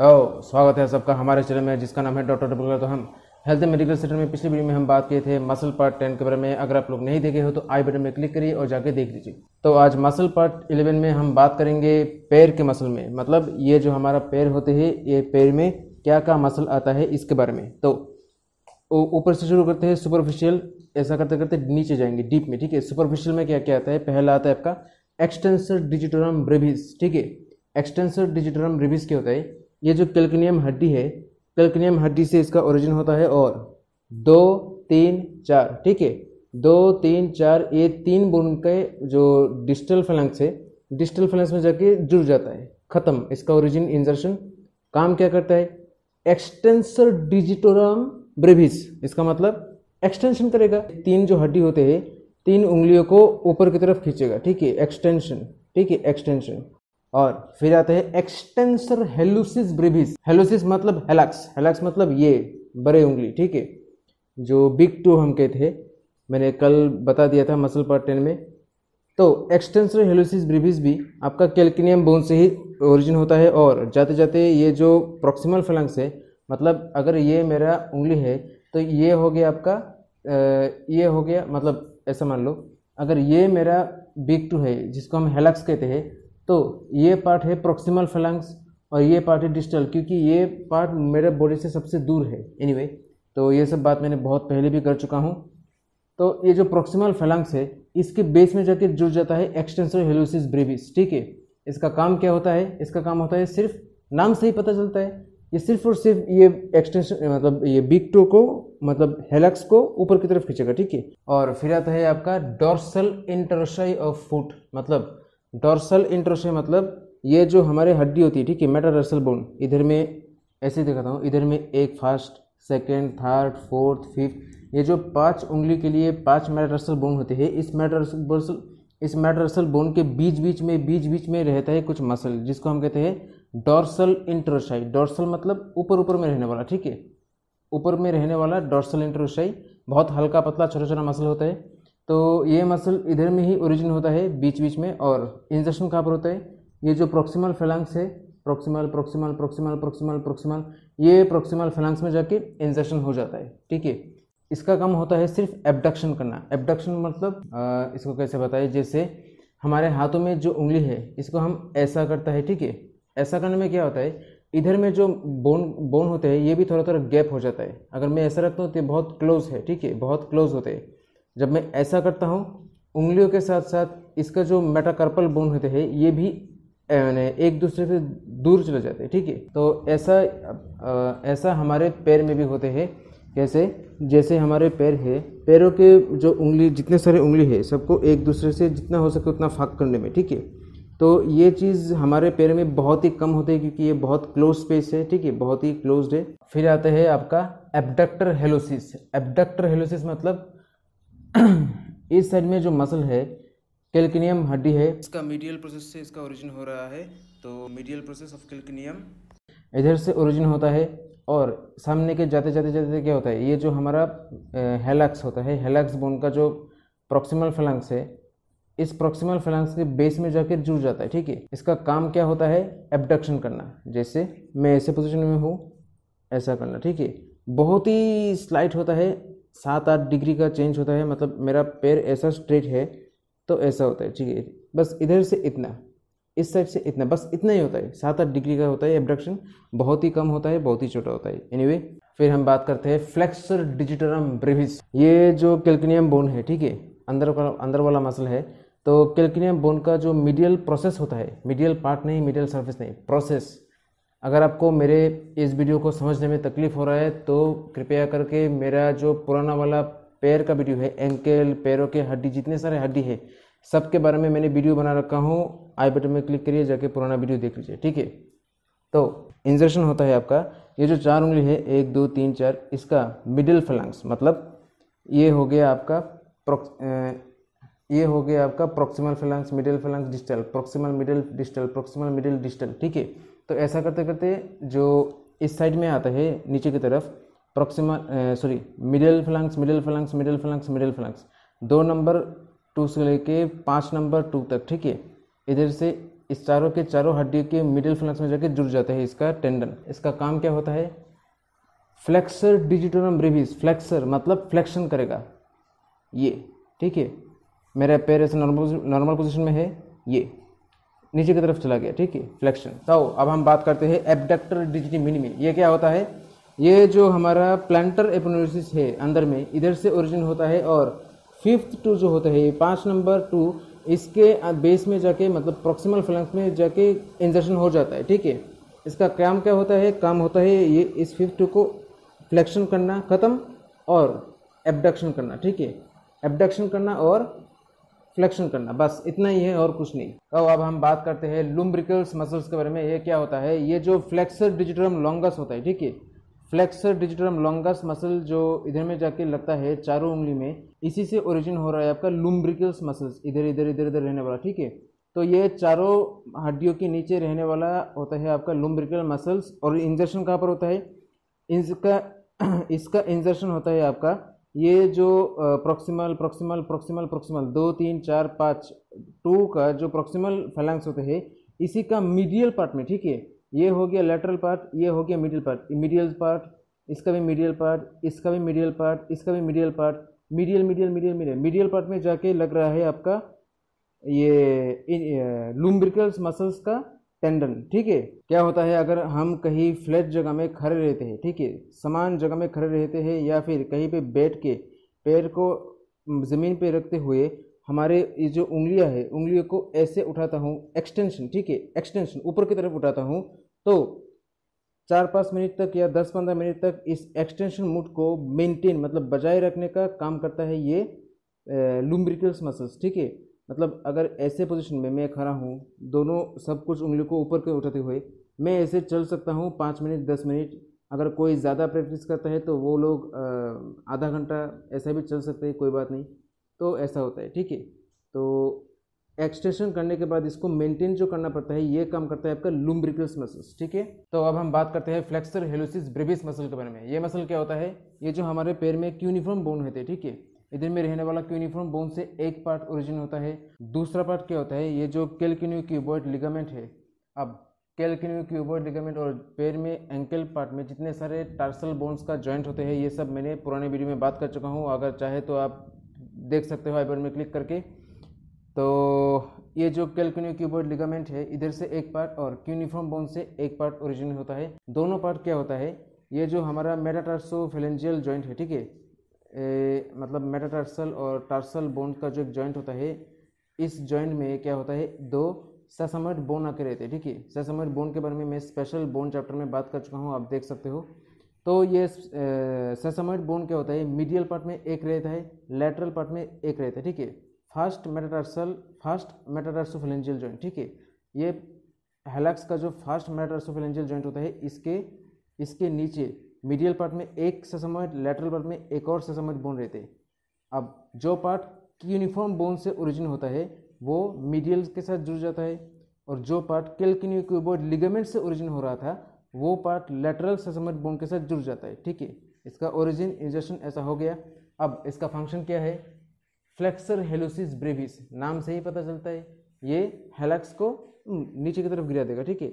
hello स्वागत है सबका हमारे चैनल में जिसका नाम है डॉक्टर डब्लू तो हम हेल्थ एंड मेडिकल सेक्टर में पिछली वीडियो में हम बात किए थे मसल पार्ट टेन के बारे में अगर आप लोग नहीं देखे हो तो आई बटन में क्लिक करिए और जाके देख लीजिए तो आज मसल पार्ट इलेवन में हम बात करेंगे पैर के मसल में मतलब ये जो हमारा पैर होते हैं ये पैर में क्या क्या मसल आता है इसके बारे में तो ऊपर से शुरू करते हैं सुपरफिशियल ऐसा करते करते नीचे जाएंगे डीप में ठीक है सुपरफिशियल में क्या क्या आता है पहला आता है आपका एक्सटेंसर डिजिटोरम ब्रिविस ठीक है एक्सटेंसर डिजिटोरम ब्रिविस क्या होता है ये जो कैल्कनियम हड्डी है कैल्कनियम हड्डी से इसका ओरिजिन होता है और दो तीन चार ठीक है दो तीन चार ये तीन बोन के जो डिस्टल फलंक्स है डिस्टल फलंक्स में जाके जुड़ जाता है ख़त्म इसका ओरिजिन इंजर्शन काम क्या करता है एक्सटेंसर डिजिटोरम ब्रेविस इसका मतलब एक्सटेंशन करेगा तीन जो हड्डी होते हैं तीन उंगलियों को ऊपर की तरफ खींचेगा ठीक है एक्सटेंशन ठीक है एक्सटेंशन और फिर आते हैं एक्सटेंसर हेलुसिस ब्रिविस हेलुसिस मतलब हेलक्स हेलक्स मतलब ये बड़े उंगली ठीक है जो बिग टू हम कहते हैं मैंने कल बता दिया था मसल पार्ट टेन में तो एक्सटेंसर हेलुसिस ब्रिविस भी आपका कैल्किनियम बोन से ही ओरिजिन होता है और जाते जाते ये जो प्रॉक्सिमल फलंग्स है मतलब अगर ये मेरा उंगली है तो ये हो गया आपका ये हो गया मतलब ऐसा मान लो अगर ये मेरा बिग टू है जिसको हम हेलक्स कहते हैं तो ये पार्ट है प्रोक्सीमल फलंग्स और ये पार्ट है डिस्टल क्योंकि ये पार्ट मेरे बॉडी से सबसे दूर है एनीवे anyway, तो ये सब बात मैंने बहुत पहले भी कर चुका हूँ तो ये जो प्रोक्सीमल फलंग्स है इसके बेस में जाकर जुड़ जाता है एक्सटेंसर हेलोसिस ब्रेविस ठीक है इसका काम क्या होता है इसका काम होता है सिर्फ नाम से ही पता चलता है ये सिर्फ और सिर्फ ये एक्सटेंशन मतलब ये बिग टो को मतलब हेलक्स को ऊपर की तरफ खींचेगा ठीक है और फिर आता है आपका डोर्सल इंटरशाई ऑफ फुट मतलब डॉर्सल इंट्रो मतलब ये जो हमारे हड्डी होती है ठीक है मेटा बोन इधर में ऐसे दिखाता हूँ इधर में एक first second third fourth fifth ये जो पांच उंगली के लिए पांच मेटाटर्सल बोन होते हैं इस मेटाटर्सल इस मेटाटर्सल बोन के बीच बीच में बीच बीच में रहता है कुछ मसल जिसको हम कहते हैं डॉर्सल इंट्रोशाई डॉर्सल मतलब ऊपर ऊपर में रहने वाला ठीक है ऊपर में रहने वाला डॉर्सल इंट्रोशाई बहुत हल्का पतला छोटा छोटा मसल होता है तो ये मसल इधर में ही ओरिजिन होता है बीच बीच में और इंजेक्शन कहाँ पर होता है ये जो प्रोक्सीमल फेलांग्स है proximal proximal proximal proximal proximal ये प्रोक्सीमल फेलांग्स में जाके इंजेक्शन हो जाता है ठीक है इसका काम होता है सिर्फ एबडक्शन करना एबडक्शन मतलब आ, इसको कैसे बताए जैसे हमारे हाथों में जो उंगली है इसको हम ऐसा करता है ठीक है ऐसा करने में क्या होता है इधर में जो बोन बोन होते हैं ये भी थोड़ा थोड़ा गैप हो जाता है अगर मैं ऐसा रखता हूँ तो बहुत क्लोज है ठीक है बहुत क्लोज होते हैं जब मैं ऐसा करता हूँ उंगलियों के साथ साथ इसका जो मेटाकर्पल बोन होते हैं ये भी एक दूसरे से दूर चले जाते हैं ठीक है तो ऐसा ऐसा हमारे पैर में भी होते हैं कैसे जैसे हमारे पैर है पैरों के जो उंगली जितने सारे उंगली है सबको एक दूसरे से जितना हो सके उतना फाक करने में ठीक है तो ये चीज़ हमारे पैर में बहुत ही कम होती है क्योंकि ये बहुत क्लोज स्पेस है ठीक है बहुत ही क्लोज है फिर आता है आपका एबडक्टर हेलोसिस एबडक्टर हेलोसिस मतलब इस साइड में जो मसल है कैल्कनियम हड्डी है इसका मीडियल प्रोसेस से इसका ओरिजिन हो रहा है तो मीडियल प्रोसेस ऑफ कैल्कनियम इधर से ओरिजिन होता है और सामने के जाते जाते जाते क्या होता है ये जो हमारा हेलक्स होता है हेलक्स बोन का जो प्रॉक्सिमल फलंक्स है इस प्रॉक्सिमल फलंक्स के बेस में जाकर जुड़ जाता है ठीक है इसका काम क्या होता है एबडक्शन करना जैसे मैं ऐसे पोजिशन में हूँ ऐसा करना ठीक है बहुत ही स्लाइट होता है सात आठ डिग्री का चेंज होता है मतलब मेरा पैर ऐसा स्ट्रेट है तो ऐसा होता है ठीक है बस इधर से इतना इस साइड से इतना बस इतना ही होता है सात आठ डिग्री का होता है एबडक्शन बहुत ही कम होता है बहुत ही छोटा होता है एनीवे anyway, फिर हम बात करते हैं फ्लेक्सर डिजिटरम ब्रिविस ये जो कैल्कनियम बोन है ठीक है अंदर वाला अंदर वाला मसल है तो कैल्कनियम बोन का जो मीडियल प्रोसेस होता है मीडियल पार्ट नहीं मीडियल सर्फेस नहीं प्रोसेस अगर आपको मेरे इस वीडियो को समझने में तकलीफ हो रहा है तो कृपया करके मेरा जो पुराना वाला पैर का वीडियो है एंकल पैरों के हड्डी जितने सारे हड्डी है सब के बारे में मैंने वीडियो बना रखा हूँ आई बटन में क्लिक करिए जाके पुराना वीडियो देख लीजिए ठीक है तो इंजेक्शन होता है आपका ये जो चार उंगली है एक दो तीन चार इसका मिडिल फलांग्स मतलब ये हो गया आपका ये हो गया आपका proximal phalanges middle phalanges distal proximal middle distal proximal middle distal ठीक है तो ऐसा करते करते जो इस साइड में आता है नीचे की तरफ proximal sorry middle phalanx middle phalanx middle phalanx middle phalanx दो नंबर टू से लेके पाँच नंबर टू तक ठीक है इधर से इस चारों के चारों हड्डी के मिडिल फ्लक्स में जाके जुड़ जाता है इसका टेंडन इसका काम क्या होता है फ्लेक्सर डिजिटोनम ब्रिविस फ्लेक्सर मतलब फ्लेक्शन करेगा ये ठीक है मेरा पैर ऐसे नॉर्मल नॉर्मल पोजिशन में है ये नीचे की तरफ चला गया ठीक है फ्लेक्शन तो अब हम बात करते हैं एबडक्टर डिजिटी मिनिमी ये क्या होता है ये जो हमारा प्लांटर एपोनोसिस है अंदर में इधर से ओरिजिन होता है और फिफ्थ टू जो होता है पाँच नंबर टू इसके बेस में जाके मतलब प्रॉक्सिमल फ्लैंक्स में जाके इंजर्शन हो जाता है ठीक है इसका काम क्या होता है काम होता है ये इस फिफ्थ टू को फ्लेक्शन करना ख़त्म और एबडक्शन करना ठीक है एबडक्शन करना और फ्लेक्शन करना बस इतना ही है और कुछ नहीं तो अब हम बात करते हैं लुम्ब्रिकल्स मसल्स के बारे में ये क्या होता है ये जो फ्लेक्सर डिजिटरम लॉन्गस होता है ठीक है फ्लेक्सर डिजिटरम लॉन्गस मसल जो इधर में जाके लगता है चारों उंगली में इसी से ओरिजिन हो रहा है आपका लुम्ब्रिकल्स मसल्स इधर इधर इधर इधर रहने वाला ठीक है तो ये चारों हड्डियों के नीचे रहने वाला होता है आपका लुम्ब्रिकल मसल्स और इंजर्शन कहाँ पर होता है इसका इसका इंजर्शन होता है आपका ये जो प्रोक्सीमल प्रोक्सीमल प्रोक्सीमल प्रोक्सीमल दो तीन चार पाँच टू का जो प्रोक्सीमल फैलांग्स होते हैं इसी का मीडियल पार्ट में ठीक है ये हो गया लेटरल पार्ट ये हो गया मिडिल पार्ट मीडियल पार्ट इसका भी मीडियल पार्ट इसका भी मीडियल पार्ट इसका भी medial part medial medial medial medial medial part में जाके लग रहा है आपका ये लूम्ब्रिकल्स मसल्स का टेंडन ठीक है क्या होता है अगर हम कहीं फ्लैट जगह में खड़े रहते हैं ठीक है समान जगह में खड़े रहते हैं या फिर कहीं पे बैठ के पैर को ज़मीन पे रखते हुए हमारे ये जो उंगलियां है उंगलियों को ऐसे उठाता हूँ एक्सटेंशन ठीक है एक्सटेंशन ऊपर की तरफ उठाता हूँ तो चार पाँच मिनट तक या दस पंद्रह मिनट तक इस एक्सटेंशन मूड को मेंटेन मतलब बजाय रखने का काम करता है ये लुम्ब्रिकल्स मसल्स ठीक है मतलब अगर ऐसे पोजीशन में मैं खड़ा हूँ दोनों सब कुछ उंगली को ऊपर के उठाते हुए मैं ऐसे चल सकता हूँ पाँच मिनट दस मिनट अगर कोई ज़्यादा प्रैक्टिस करता है तो वो लोग आधा घंटा ऐसा भी चल सकते हैं कोई बात नहीं तो ऐसा होता है ठीक है तो एक्सटेंशन करने के बाद इसको मेंटेन जो करना पड़ता है ये काम करता है आपका लुम्ब्रिकल्स मसल्स ठीक है तो अब हम बात करते हैं फ्लेक्सर हेलोसिस ब्रिबिस मसल के बारे में ये मसल क्या होता है ये जो हमारे पैर में एक यूनिफॉर्म बोन होते हैं ठीक है इधर में रहने वाला क्यूनिफॉर्म बोन से एक पार्ट ओरिजिन होता है दूसरा पार्ट क्या होता है ये जो कैलकिन्यू क्यूबॉइड लिगामेंट है अब कैलकिन्यू क्यूबॉइड लिगामेंट और पैर में एंकल पार्ट में जितने सारे टार्सल बोन्स का जॉइंट होते हैं ये सब मैंने पुराने वीडियो में बात कर चुका हूँ अगर चाहे तो आप देख सकते हो आई में क्लिक करके तो ये जो कैलकुनियो क्यूबॉइड लिगामेंट है इधर से एक पार्ट और क्यूनिफॉर्म बोन से एक पार्ट ओरिजिन होता है दोनों पार्ट क्या होता है ये जो हमारा मेटाटार्सो फेलेंजियल जॉइंट है ठीक है ए, मतलब मेटाटार्सल और टार्सल बोन का जो एक जॉइंट होता है इस जॉइंट में क्या होता है दो ससमट बोन आके रहते हैं ठीक है ससमट बोन के बारे में मैं स्पेशल बोन चैप्टर में बात कर चुका हूँ आप देख सकते हो तो ये ससमट बोन क्या होता है मीडियल पार्ट में एक रहता है लेटरल पार्ट में एक रहता है ठीक है first metatarsal first metatarsophalangeal joint ठीक है ये हेलक्स का जो फर्स्ट मेटाटार्सोफिलेंजियल जॉइंट होता है इसके इसके नीचे मीडियल पार्ट में एक ससमट लेटरल पार्ट में एक और ससमट बोन रहते अब जो पार्ट की यूनिफॉर्म बोन से ओरिजिन होता है वो मीडियल के साथ जुड़ जाता है और जो पार्ट केल्किनियो लिगामेंट से ओरिजिन हो रहा था वो पार्ट लेटरल ससमट बोन के साथ जुड़ जाता है ठीक है इसका ओरिजिन इंजेक्शन ऐसा हो गया अब इसका फंक्शन क्या है फ्लेक्सर हेलोसिस ब्रेविस नाम से ही पता चलता है ये हेलक्स को हम्म, नीचे की तरफ गिरा देगा ठीक है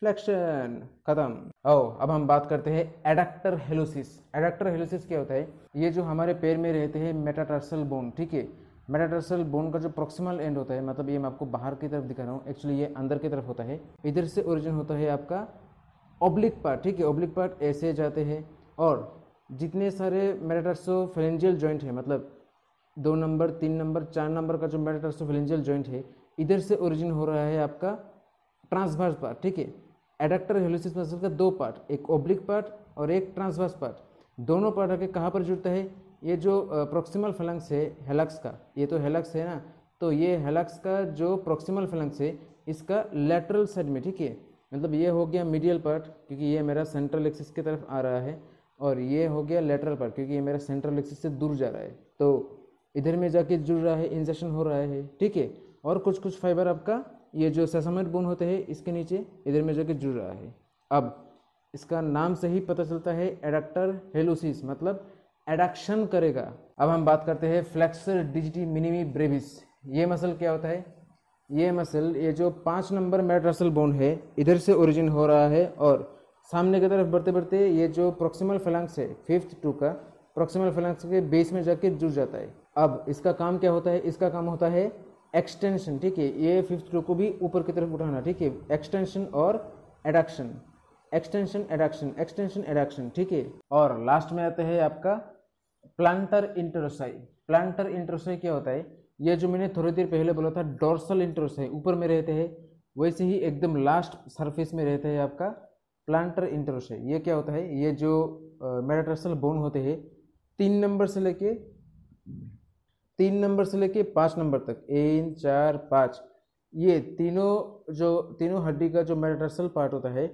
फ्लेक्शन खत्म ओ अब हम बात करते हैं एडक्टर हेलोसिस एडक्टर हेलोसिस क्या होता है ये जो हमारे पैर में रहते हैं मेटाटर्सल बोन ठीक है मेटाटर्सल बोन का जो प्रोक्सिमल एंड होता है मतलब ये मैं आपको बाहर की तरफ दिखा रहा हूँ एक्चुअली ये अंदर की तरफ होता है इधर से ओरिजिन होता है आपका ओब्लिक पार्ट ठीक है ओब्लिक पार्ट ऐसे जाते हैं और जितने सारे मेटाटर्सो फेलेंजियल जॉइंट है मतलब दो नंबर तीन नंबर चार नंबर का जो मेटाटर्सो फेलेंजियल जॉइंट है इधर से ओरिजिन हो रहा है आपका ट्रांसवर्स पार्ट ठीक है एडक्टर हेलोसिस मसल का दो पार्ट एक ओब्लिक पार्ट और एक ट्रांसवर्स पार्ट दोनों पार्ट आके कहाँ पर जुड़ता है ये जो प्रोक्सीमल फलंक्स है हेलक्स का ये तो हेलक्स है ना तो ये हेलक्स का जो प्रोक्सीमल फलंक्स है इसका लेटरल साइड में ठीक है मतलब ये हो गया मीडियल पार्ट क्योंकि ये मेरा सेंट्रल एक्सिस की तरफ आ रहा है और ये हो गया लेटरल पार्ट क्योंकि ये मेरा सेंट्रल एक्सिस से दूर जा रहा है तो इधर में जाके जुड़ रहा है इंजेक्शन हो रहा है ठीक है और कुछ कुछ फाइबर आपका ये जो ससमेट बोन होते हैं इसके नीचे इधर में जो कि जुड़ रहा है अब इसका नाम से ही पता चलता है एडक्टर हेलोसिस मतलब एडक्शन करेगा अब हम बात करते हैं फ्लेक्सर डिजिटी मिनिमी ब्रेविस ये मसल क्या होता है ये मसल ये जो पाँच नंबर मेड रसल बोन है इधर से ओरिजिन हो रहा है और सामने की तरफ बढ़ते बढ़ते ये जो प्रोक्सीमल फलांक्स है फिफ्थ टू का प्रोक्सीमल फलांक्स के बेस में जाके जुड़ जाता है अब इसका काम क्या होता है इसका काम होता है एक्सटेंशन ठीक है ये फिफ्थ रो को भी ऊपर की तरफ उठाना ठीक है एक्सटेंशन और adduction extension adduction extension adduction ठीक है और लास्ट में आते हैं आपका प्लांटर इंटरसाई प्लांटर इंटरसाई क्या होता है ये जो मैंने थोड़ी देर पहले बोला था डोर्सल इंटरसाई ऊपर में रहते हैं वैसे ही एकदम लास्ट सरफेस में रहता है आपका प्लांटर इंटरसाई ये क्या होता है ये जो मेराटर्सल बोन होते हैं तीन नंबर से लेके तीन नंबर से लेके पाँच नंबर तक एन चार पाँच ये तीनों जो तीनों हड्डी का जो मेटाटर्सल पार्ट होता है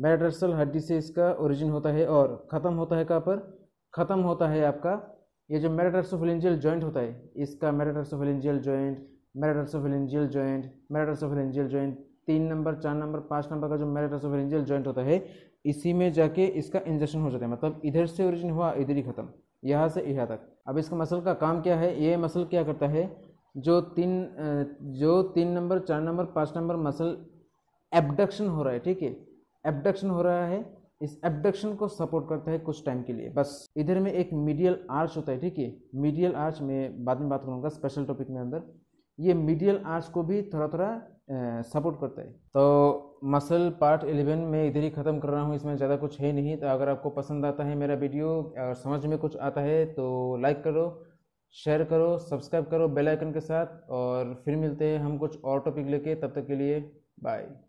मेटाटर्सल हड्डी से इसका ओरिजिन होता है और ख़त्म होता है कहाँ पर ख़त्म होता है आपका ये जो मेटाटर्सोफिलेंजियल जॉइंट होता है इसका metatarsophalangeal joint metatarsophalangeal joint metatarsophalangeal joint तीन नंबर चार नंबर पाँच नंबर का जो मेटाटर्सोफिलेंजियल जॉइंट होता है इसी में जाके इसका इंजेक्शन हो जाता है मतलब इधर से ओरिजिन हुआ इधर ही ख़त्म यहाँ से यहाँ तक अब इसका मसल का काम क्या है ये मसल क्या करता है जो तीन जो तीन नंबर चार नंबर पाँच नंबर मसल एबडक्शन हो रहा है ठीक है एबडक्शन हो रहा है इस एबडक्शन को सपोर्ट करता है कुछ टाइम के लिए बस इधर में एक मीडियल आर्च होता है ठीक है मीडियल आर्च में बाद में बात करूँगा स्पेशल टॉपिक में अंदर ये मीडियल आर्च को भी थोड़ा थोड़ा सपोर्ट करता है तो मसल पार्ट 11 में इधर ही ख़त्म कर रहा हूँ इसमें ज़्यादा कुछ है नहीं तो अगर आपको पसंद आता है मेरा वीडियो और समझ में कुछ आता है तो लाइक करो शेयर करो सब्सक्राइब करो बेल आइकन के साथ और फिर मिलते हैं हम कुछ और टॉपिक लेके तब तक के लिए बाय